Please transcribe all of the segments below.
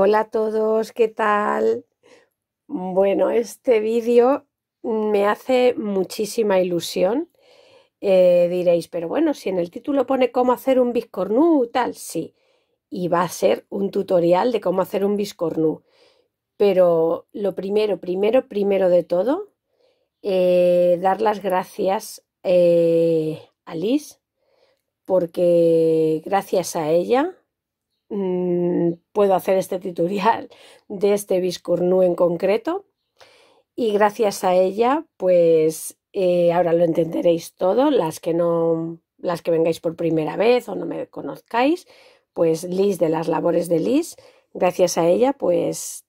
Hola a todos, ¿qué tal? Bueno, este vídeo me hace muchísima ilusión. Eh, diréis, pero bueno, si en el título pone cómo hacer un biscornú, tal, sí. Y va a ser un tutorial de cómo hacer un biscornú. Pero lo primero, primero, primero de todo, eh, dar las gracias eh, a Liz, porque gracias a ella Mm, puedo hacer este tutorial de este biscornú en concreto. Y gracias a ella, pues eh, ahora lo entenderéis todo. Las que no, las que vengáis por primera vez o no me conozcáis, pues Liz de las labores de Liz, gracias a ella, pues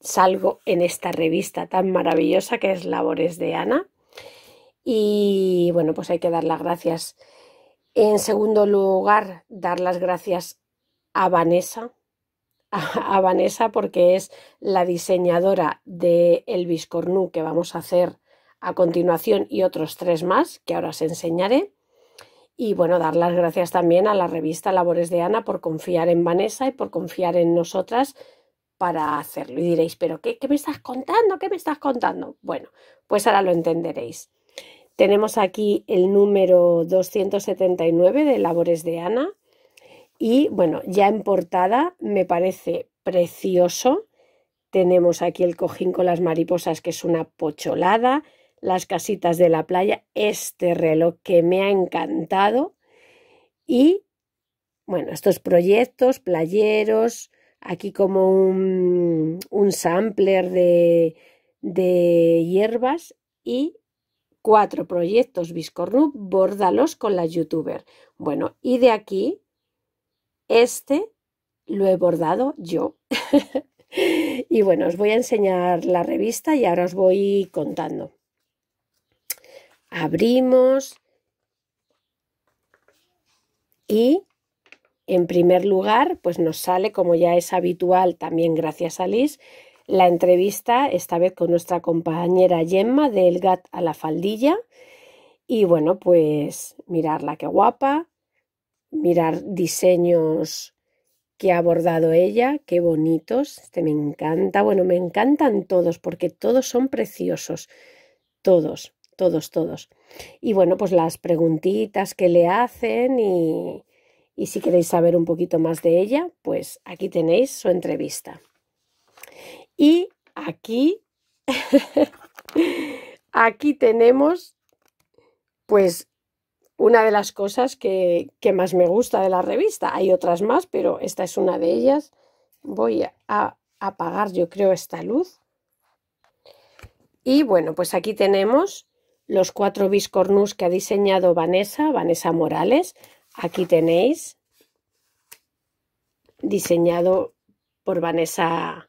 salgo en esta revista tan maravillosa que es Labores de Ana. Y bueno, pues hay que dar las gracias. En segundo lugar, dar las gracias a Vanessa, a, Vanessa porque es la diseñadora de el Cornu que vamos a hacer a continuación y otros tres más que ahora os enseñaré. Y bueno, dar las gracias también a la revista Labores de Ana por confiar en Vanessa y por confiar en nosotras para hacerlo. Y diréis, ¿pero qué, qué me estás contando? ¿Qué me estás contando? Bueno, pues ahora lo entenderéis. Tenemos aquí el número 279 de Labores de Ana y bueno, ya en portada me parece precioso. Tenemos aquí el cojín con las mariposas, que es una pocholada, las casitas de la playa, este reloj que me ha encantado. Y bueno, estos proyectos, playeros, aquí como un, sampler de, hierbas y cuatro proyectos Rub, bórdalos con la youtuber. Bueno, y de aquí este lo he bordado yo. y bueno, os voy a enseñar la revista y ahora os voy contando. Abrimos y en primer lugar, pues nos sale, como ya es habitual también gracias a Liz, la entrevista, esta vez con nuestra compañera Gemma del GAT a la faldilla. Y bueno, pues mirarla, qué guapa, mirar diseños que ha abordado ella, qué bonitos, este me encanta, bueno, me encantan todos porque todos son preciosos, todos, todos, todos. Y bueno, pues las preguntitas que le hacen y, y si queréis saber un poquito más de ella, pues aquí tenéis su entrevista. Y aquí, aquí tenemos pues una de las cosas que, más me gusta de la revista. Hay otras más, pero esta es una de ellas. Voy a apagar, yo creo, esta luz. Y bueno, pues aquí tenemos los cuatro biscornus que ha diseñado Vanessa, Vanessa Morales. Aquí tenéis, diseñado por Vanessa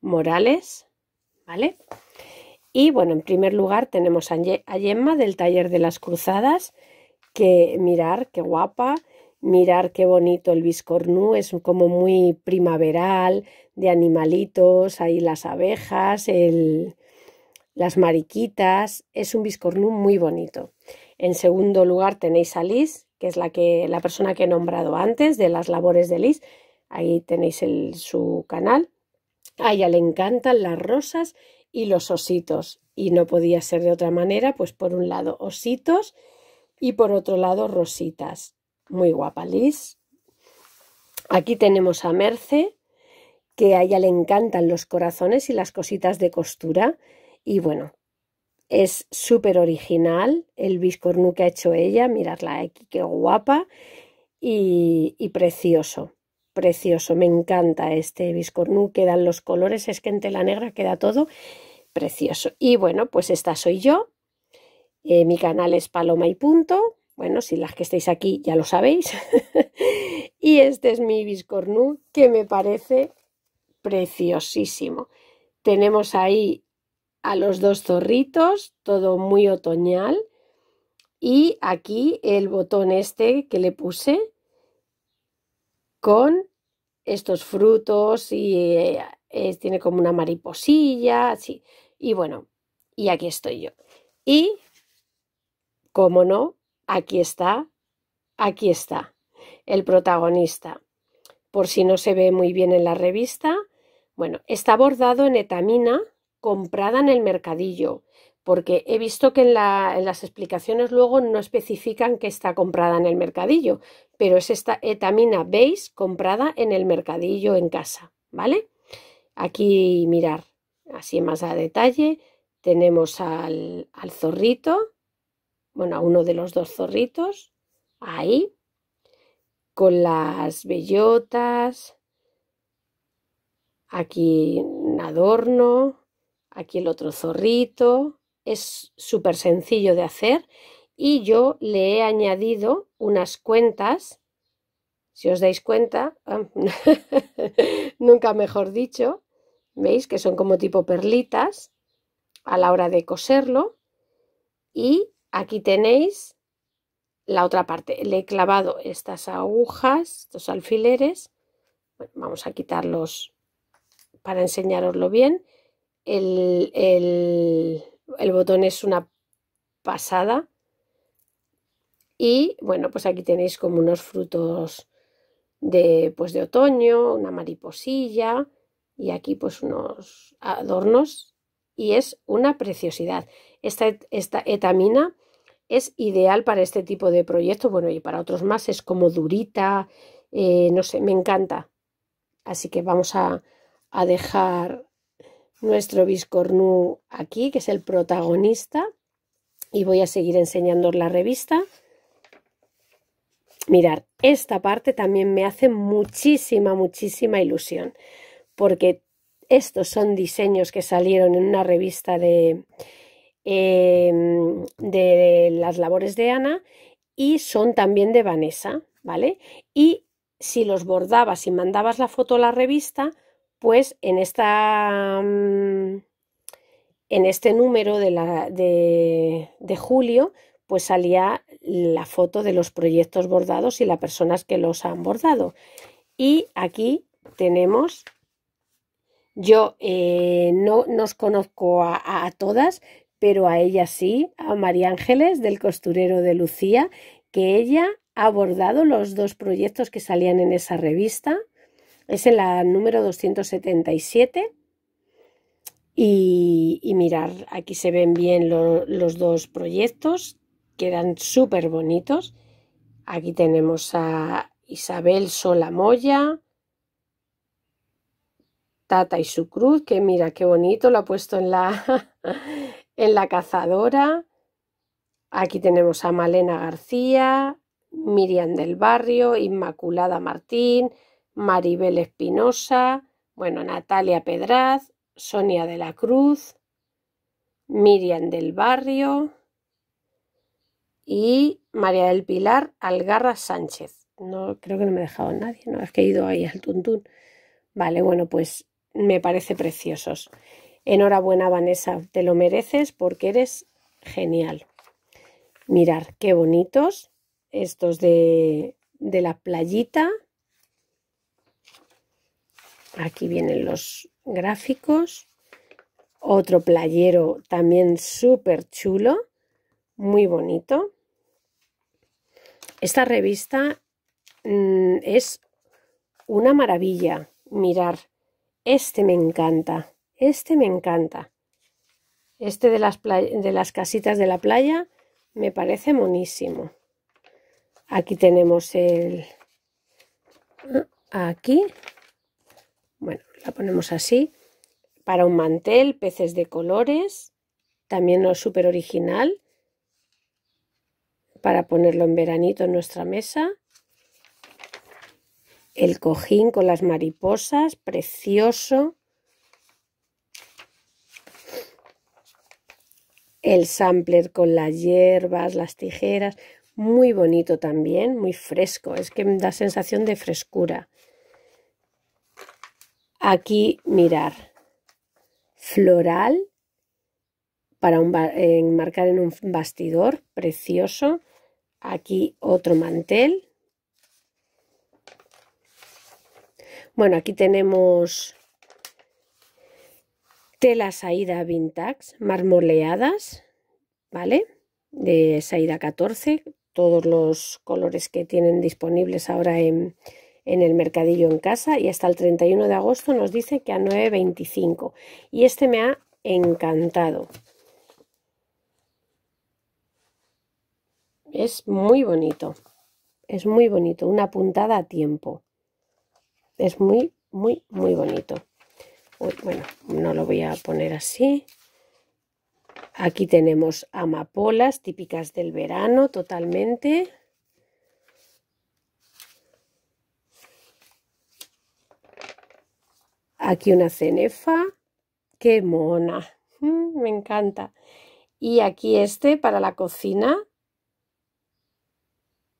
Morales, ¿vale? Y bueno, en primer lugar tenemos a Yemma del Taller de las Cruzadas, que mirar qué guapa, mirar qué bonito el biscornú, es como muy primaveral, de animalitos, ahí las abejas, el, las mariquitas, es un biscornú muy bonito. En segundo lugar tenéis a Liz, que es la, que, la persona que he nombrado antes de las labores de Liz, ahí tenéis su canal. A ella le encantan las rosas y los ositos y no podía ser de otra manera, pues por un lado ositos y por otro lado, rositas. Muy guapa, Liz. Aquí tenemos a Merce, que a ella le encantan los corazones y las cositas de costura. Y bueno, es súper original el biscornu que ha hecho ella. Miradla aquí, qué guapa y, precioso. Precioso, me encanta este biscornu. Quedan los colores, es que en tela negra queda todo precioso. Y bueno, pues esta soy yo. Eh, mi canal es Paloma y Punto. Bueno, si las que estáis aquí ya lo sabéis. y este es mi biscornú que me parece preciosísimo. Tenemos ahí a los dos zorritos, todo muy otoñal. Y aquí el botón este que le puse con estos frutos y eh, tiene como una mariposilla, así. Y bueno, y aquí estoy yo. Y ¿Cómo no, aquí está, aquí está, el protagonista. Por si no se ve muy bien en la revista, bueno, está bordado en etamina comprada en el mercadillo, porque he visto que en, las explicaciones luego no especifican que está comprada en el mercadillo, pero es esta etamina ¿veis? comprada en el mercadillo en casa, ¿vale? Aquí mirar así más a detalle, tenemos al zorrito, bueno, a uno de los dos zorritos, ahí, con las bellotas, aquí un adorno, aquí el otro zorrito. Es súper sencillo de hacer y yo le he añadido unas cuentas, si os dais cuenta, ah, nunca mejor dicho, veis que son como tipo perlitas a la hora de coserlo y aquí tenéis la otra parte. Le he clavado estas agujas, estos alfileres. vamos a quitarlos para enseñaroslo bien. El, botón es una pasada. Y bueno, pues aquí tenéis como unos frutos de, pues de otoño, una mariposilla y aquí pues unos adornos y es una preciosidad. Esta, etamina es ideal para este tipo de proyectos, bueno, y para otros más, es como durita, eh, no sé, me encanta. Así que vamos a, dejar nuestro biscornú aquí, que es el protagonista, y voy a seguir enseñándoles la revista. Mirad, esta parte también me hace muchísima, muchísima ilusión, porque estos son diseños que salieron en una revista de, Em, de las labores de Ana y son también de Vanessa, ¿vale? Y si los bordabas y mandabas la foto a la revista, pues en esta mm, en este número de, la, de, julio, pues salía la foto de los proyectos bordados y las personas que los han bordado. Y aquí tenemos yo eh, no, nos conozco a, todas, pero a ella sí, a María Ángeles, del costurero de Lucía, que ella ha abordado los dos proyectos que salían en esa revista. Es en la número 277. Y, y mirar, aquí se ven bien los dos proyectos, quedan súper bonitos. Aquí tenemos a Isabel Solamoya, Tata y su cruz, que mira qué bonito, lo ha puesto en la, En La Cazadora, aquí tenemos a Malena García, Miriam del Barrio, Inmaculada Martín, Maribel Espinosa, bueno, Natalia Pedraz, Sonia de la Cruz, Miriam del Barrio y María del Pilar Algarra Sánchez. No, creo que no me he dejado nadie, no, es que he ido ahí al tuntún. Vale, bueno, pues me parece preciosos. Enhorabuena Vanessa, te lo mereces porque eres genial. Mirar qué bonitos estos de, la playita. Aquí vienen los gráficos. Otro playero también súper chulo, muy bonito. Esta revista mm, es una maravilla. Mirar, este me encanta. Este me encanta. Este de las, casitas de la playa me parece monísimo. Aquí tenemos el... Ah, aquí. Bueno, la ponemos así. Para un mantel, peces de colores. También no es súper original. Para ponerlo en veranito en nuestra mesa. El cojín con las mariposas, precioso. el sampler con las hierbas, las tijeras, muy bonito también, muy fresco, es que da sensación de frescura. Aquí mirar, floral para eh, enmarcar en un bastidor, precioso. Aquí otro mantel. Bueno, aquí tenemos Tela Saída Vintage, marmoleadas, ¿vale? De Saída 14, todos los colores que tienen disponibles ahora en, en el mercadillo en casa y hasta el 31 de agosto nos dice que a 9.25 y este me ha encantado es muy bonito es muy bonito una puntada a tiempo es muy muy muy bonito pues bueno, no lo voy a poner así. Aquí tenemos amapolas típicas del verano totalmente. Aquí una cenefa. ¡Qué mona! Mm, me encanta. Y aquí este para la cocina.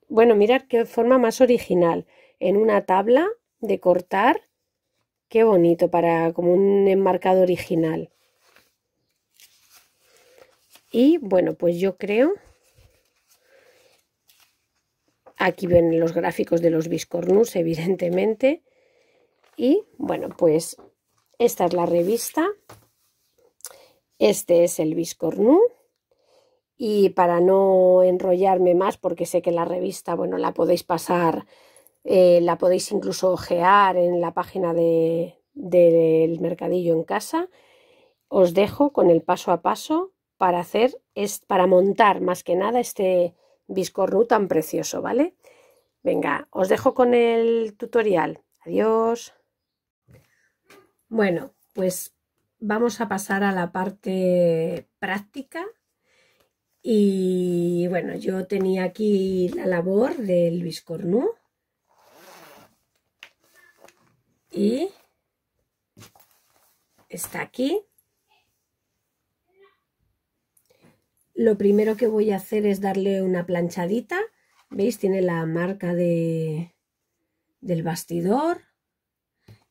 Bueno, mirad qué forma más original. En una tabla de cortar Qué bonito, para como un enmarcado original. Y bueno, pues yo creo... Aquí ven los gráficos de los biscornus, evidentemente. Y bueno, pues esta es la revista. Este es el Biscornu. Y para no enrollarme más, porque sé que la revista, bueno, la podéis pasar eh, la podéis incluso ojear en la página del mercadillo en casa. Os dejo con el paso a paso para hacer, es, para montar más que nada este biscornu tan precioso, ¿vale? Venga, os dejo con el tutorial. Adiós. Bueno, pues vamos a pasar a la parte práctica. Y bueno, yo tenía aquí la labor del Luis y está aquí. Lo primero que voy a hacer es darle una planchadita. ¿Veis? Tiene la marca de, del bastidor.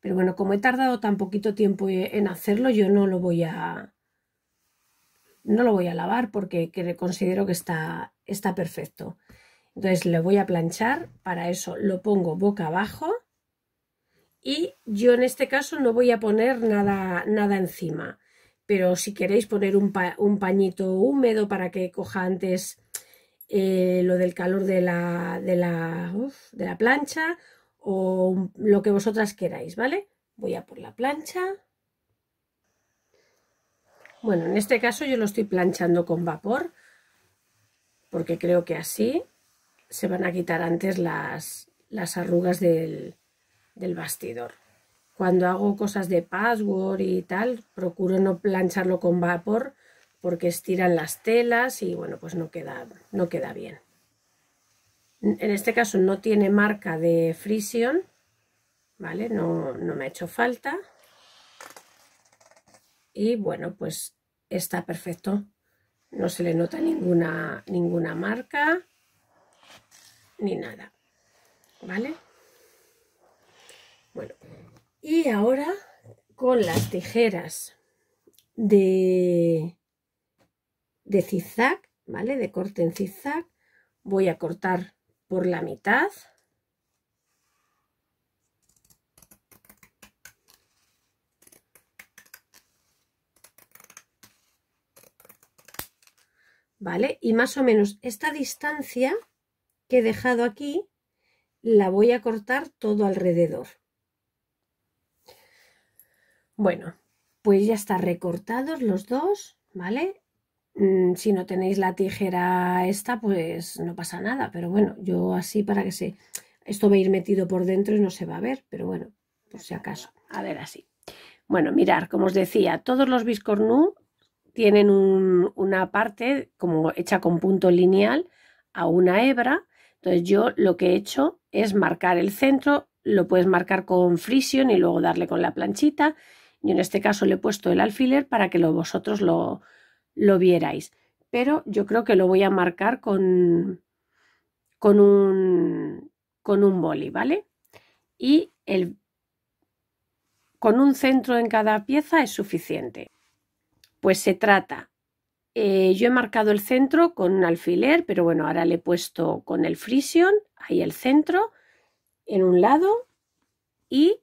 Pero bueno, como he tardado tan poquito tiempo en hacerlo, yo no lo voy a, no lo voy a lavar porque considero que está, está perfecto. Entonces le voy a planchar. Para eso lo pongo boca abajo y yo en este caso no voy a poner nada, nada encima. Pero si queréis poner un, pañito húmedo para que coja antes eh, lo del calor de la, de la, plancha o lo que vosotras queráis, ¿vale? Voy a por la plancha. Bueno, en este caso yo lo estoy planchando con vapor porque creo que así se van a quitar antes las, las arrugas del, del bastidor. Cuando hago cosas de password y tal, procuro no plancharlo con vapor porque estiran las telas y bueno, pues no queda, no queda bien. En este caso no tiene marca de frisión, ¿vale? No, no me ha hecho falta. Y bueno, pues está perfecto. No se le nota ninguna, ninguna marca ni nada, ¿vale? Bueno, y ahora con las tijeras de, de zigzag, ¿vale? De corte en zigzag, voy a cortar por la mitad. ¿Vale? Y más o menos esta distancia que he dejado aquí, la voy a cortar todo alrededor. Bueno, pues ya está recortados los dos, ¿vale? Mm, si no tenéis la tijera esta, pues no pasa nada, pero bueno, yo así para que se... Esto va a ir metido por dentro y no se va a ver, pero bueno, por si acaso. A ver, así. Bueno, mirar, como os decía, todos los biscornú tienen una parte como hecha con punto lineal a una hebra. Entonces yo lo que he hecho es marcar el centro, lo puedes marcar con frisión y luego darle con la planchita yo en este caso le he puesto el alfiler para que lo, vosotros lo, vierais. Pero yo creo que lo voy a marcar con, con, un, con un boli, ¿vale? Y el, con un centro en cada pieza es suficiente. Pues se trata. Eh, yo he marcado el centro con un alfiler, pero bueno, ahora le he puesto con el frision, ahí el centro, en un lado y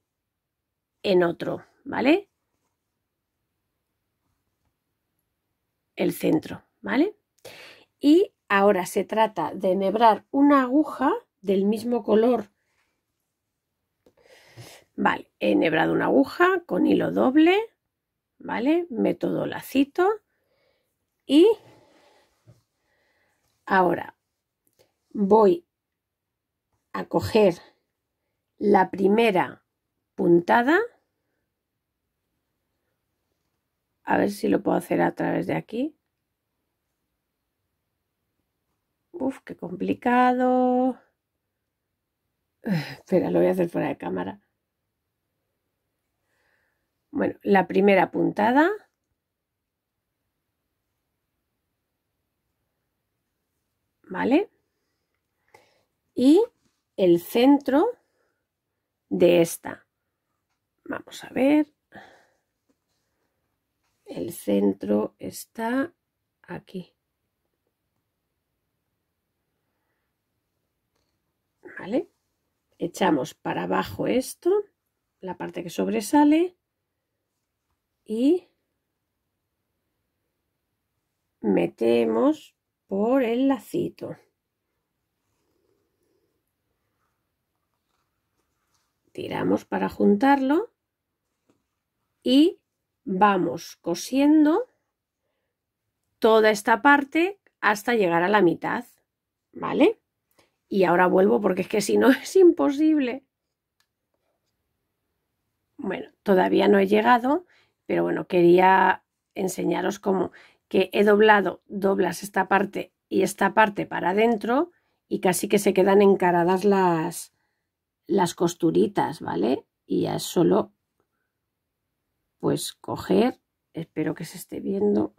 en otro, ¿vale? el centro, ¿vale? Y ahora se trata de enhebrar una aguja del mismo color. Vale, he enhebrado una aguja con hilo doble, ¿vale? Método lacito y ahora voy a coger la primera puntada A ver si lo puedo hacer a través de aquí. Uf, qué complicado. Espera, lo voy a hacer fuera de cámara. Bueno, la primera puntada. ¿Vale? Y el centro de esta. Vamos a ver el centro está aquí. ¿Vale? Echamos para abajo esto, la parte que sobresale y metemos por el lacito. Tiramos para juntarlo y vamos cosiendo toda esta parte hasta llegar a la mitad, ¿vale? Y ahora vuelvo porque es que si no es imposible. Bueno, todavía no he llegado, pero bueno, quería enseñaros cómo que he doblado, doblas esta parte y esta parte para adentro y casi que se quedan encaradas las, las costuritas, ¿vale? Y ya es solo pues coger, espero que se esté viendo.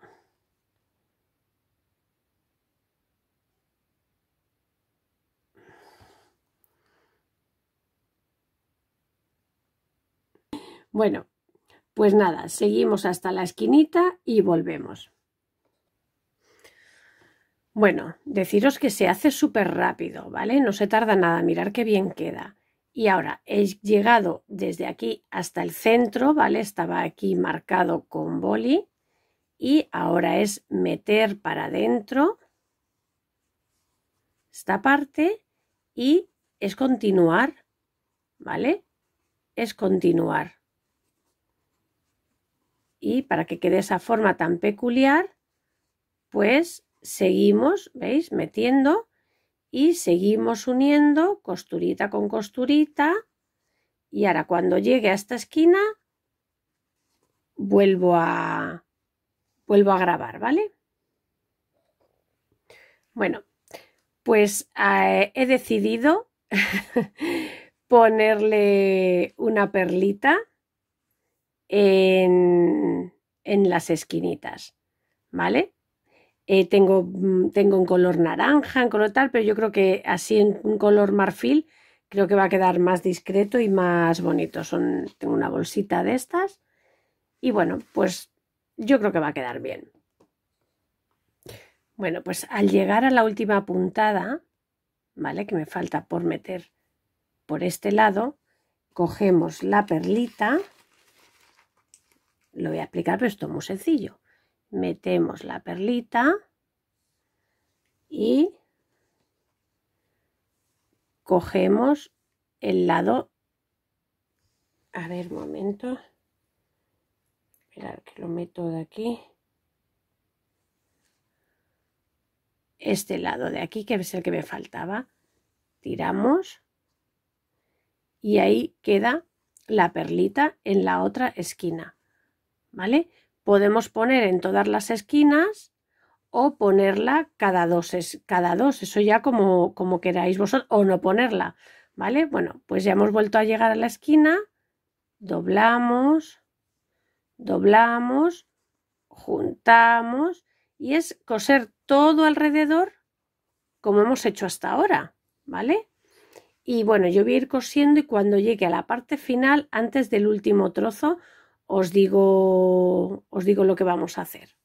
Bueno, pues nada, seguimos hasta la esquinita y volvemos. Bueno, deciros que se hace súper rápido, ¿vale? No se tarda nada, mirar qué bien queda. Y ahora he llegado desde aquí hasta el centro, ¿vale? Estaba aquí marcado con boli y ahora es meter para adentro esta parte y es continuar, ¿vale? Es continuar. Y para que quede esa forma tan peculiar, pues seguimos, ¿veis? Metiendo y seguimos uniendo costurita con costurita y ahora cuando llegue a esta esquina vuelvo a vuelvo a grabar vale bueno pues eh, he decidido ponerle una perlita en, en las esquinitas vale eh, tengo, mm, tengo un color naranja, en color tal, pero yo creo que así en un color marfil creo que va a quedar más discreto y más bonito. Son, tengo una bolsita de estas y bueno, pues yo creo que va a quedar bien. Bueno, pues al llegar a la última puntada, ¿vale? Que me falta por meter por este lado, cogemos la perlita, lo voy a explicar pero esto es muy sencillo metemos la perlita y cogemos el lado a ver momento esperar que lo meto de aquí este lado de aquí que es el que me faltaba tiramos y ahí queda la perlita en la otra esquina vale Podemos poner en todas las esquinas o ponerla cada dos, cada dos, eso ya como, como queráis vosotros, o no ponerla, ¿vale? Bueno, pues ya hemos vuelto a llegar a la esquina, doblamos, doblamos, juntamos y es coser todo alrededor como hemos hecho hasta ahora, ¿vale? Y bueno, yo voy a ir cosiendo y cuando llegue a la parte final, antes del último trozo, os digo, os digo lo que vamos a hacer.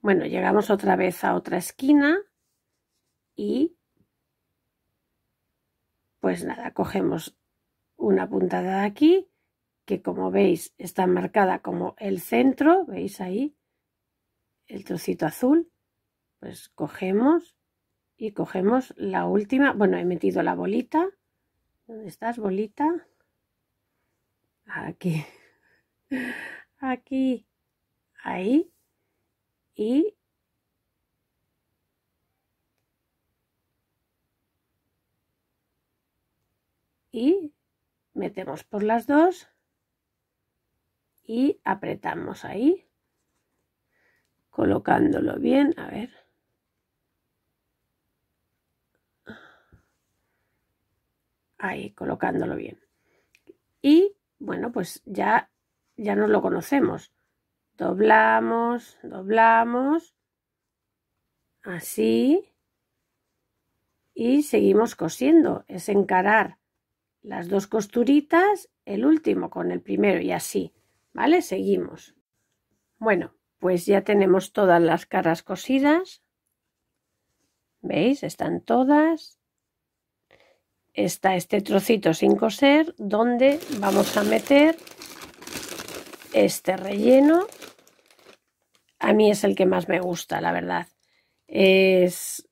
Bueno, llegamos otra vez a otra esquina y pues nada, cogemos una puntada de aquí que como veis está marcada como el centro, veis ahí el trocito azul, pues cogemos y cogemos la última, bueno he metido la bolita, ¿dónde estás bolita? aquí, aquí, ahí y metemos por las dos y apretamos ahí colocándolo bien a ver ahí colocándolo bien y bueno, pues ya, ya nos lo conocemos. Doblamos, doblamos, así, y seguimos cosiendo. Es encarar las dos costuritas, el último con el primero y así, ¿vale? Seguimos. Bueno, pues ya tenemos todas las caras cosidas. ¿Veis? Están todas está este trocito sin coser donde vamos a meter este relleno. A mí es el que más me gusta, la verdad. Es,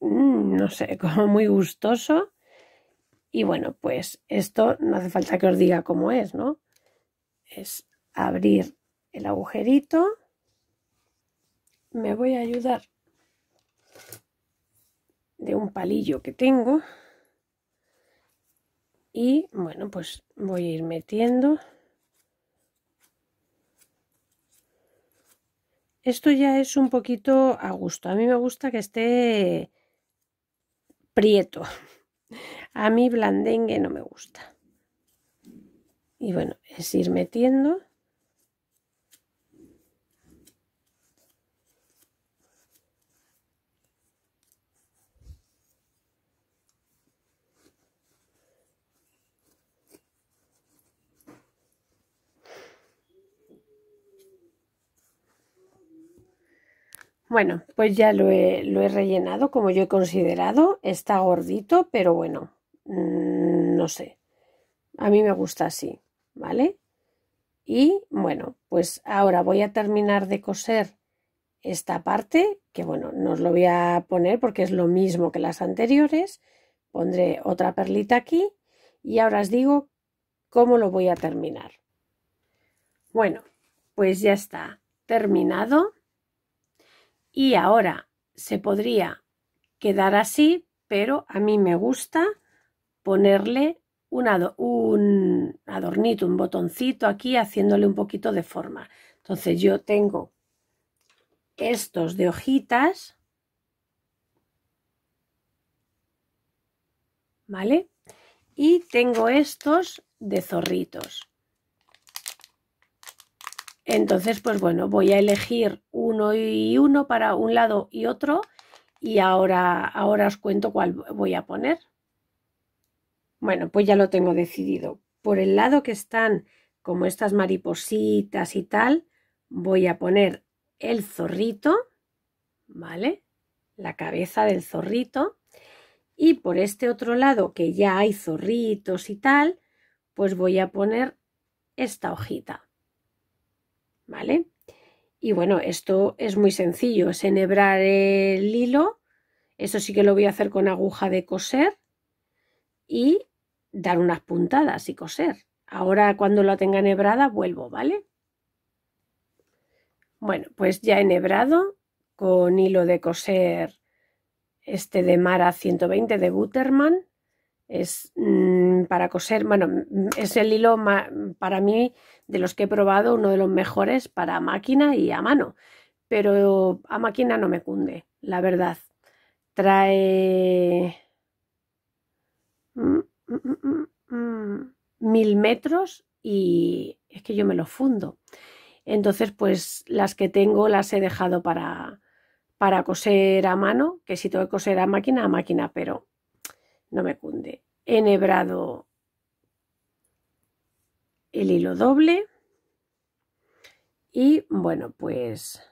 mm, no sé, como muy gustoso. Y bueno, pues esto no hace falta que os diga cómo es, ¿no? Es abrir el agujerito. Me voy a ayudar de un palillo que tengo y bueno pues voy a ir metiendo esto ya es un poquito a gusto a mí me gusta que esté prieto a mí blandengue no me gusta y bueno es ir metiendo Bueno, pues ya lo he, rellenado como yo he considerado. Está gordito, pero bueno, mm, no sé. A mí me gusta así, ¿vale? Y bueno, pues ahora voy a terminar de coser esta parte, que bueno, no os lo voy a poner porque es lo mismo que las anteriores. Pondré otra perlita aquí y ahora os digo cómo lo voy a terminar. Bueno, pues ya está terminado. Y ahora se podría quedar así, pero a mí me gusta ponerle un, un adornito, un botoncito aquí haciéndole un poquito de forma. Entonces yo tengo estos de hojitas, ¿vale? Y tengo estos de zorritos. Entonces, pues bueno, voy a elegir uno y uno para un lado y otro y ahora, ahora os cuento cuál voy a poner. Bueno, pues ya lo tengo decidido. Por el lado que están como estas maripositas y tal, voy a poner el zorrito, ¿vale? La cabeza del zorrito. Y por este otro lado, que ya hay zorritos y tal, pues voy a poner esta hojita. ¿vale? Y bueno, esto es muy sencillo, es enhebrar el hilo, eso sí que lo voy a hacer con aguja de coser y dar unas puntadas y coser. Ahora cuando lo tenga enhebrada vuelvo, ¿vale? Bueno, pues ya enhebrado con hilo de coser este de Mara 120 de Butterman. Es para coser. Bueno, es el hilo para mí de los que he probado, uno de los mejores para máquina y a mano. Pero a máquina no me cunde, la verdad. Trae mm, mm, mm, mil metros y es que yo me lo fundo. Entonces, pues las que tengo las he dejado para, para coser a mano, que si tengo que coser a máquina, a máquina, pero no me cunde enhebrado el hilo doble y bueno pues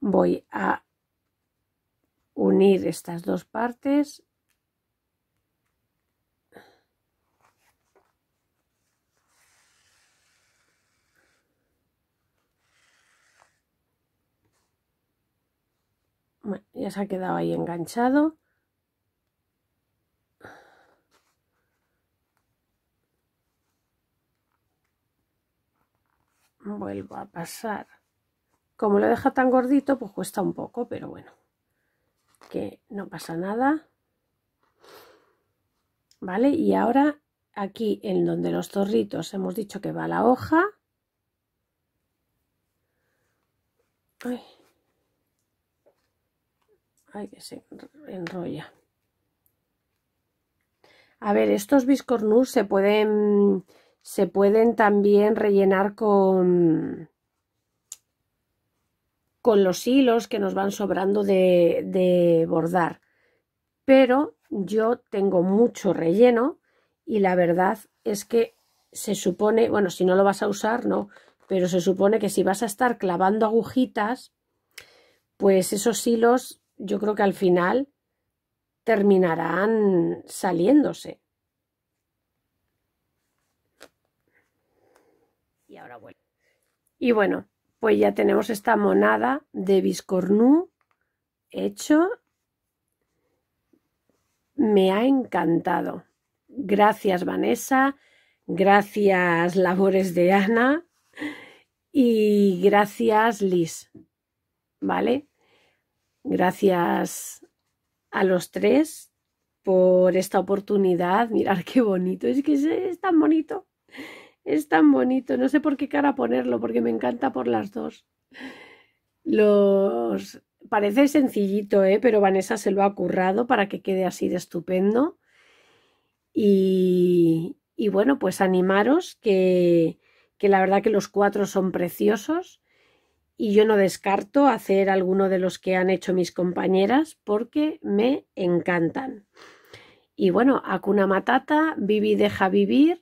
voy a unir estas dos partes ya se ha quedado ahí enganchado vuelvo a pasar. Como lo deja tan gordito, pues cuesta un poco, pero bueno, que no pasa nada. ¿Vale? Y ahora aquí en donde los torritos hemos dicho que va la hoja. Ay, Ay que se enrolla. A ver, estos biscornus se pueden se pueden también rellenar con, con los hilos que nos van sobrando de, de bordar. Pero yo tengo mucho relleno y la verdad es que se supone, bueno, si no lo vas a usar, no, pero se supone que si vas a estar clavando agujitas, pues esos hilos yo creo que al final terminarán saliéndose. y ahora Y bueno, pues ya tenemos esta monada de biscornú hecho. Me ha encantado. Gracias Vanessa, gracias Labores de Ana y gracias Liz. ¿Vale? Gracias a los tres por esta oportunidad. Mirar qué bonito, es que es tan bonito. Es tan bonito, no sé por qué cara ponerlo, porque me encanta por las dos. Los... Parece sencillito, ¿eh? pero Vanessa se lo ha currado para que quede así de estupendo. Y, bueno, pues animaros que, que la verdad que los cuatro son preciosos y yo no descarto hacer alguno de los que han hecho mis compañeras porque me encantan. Y bueno, Akuna Matata, Vivi deja vivir,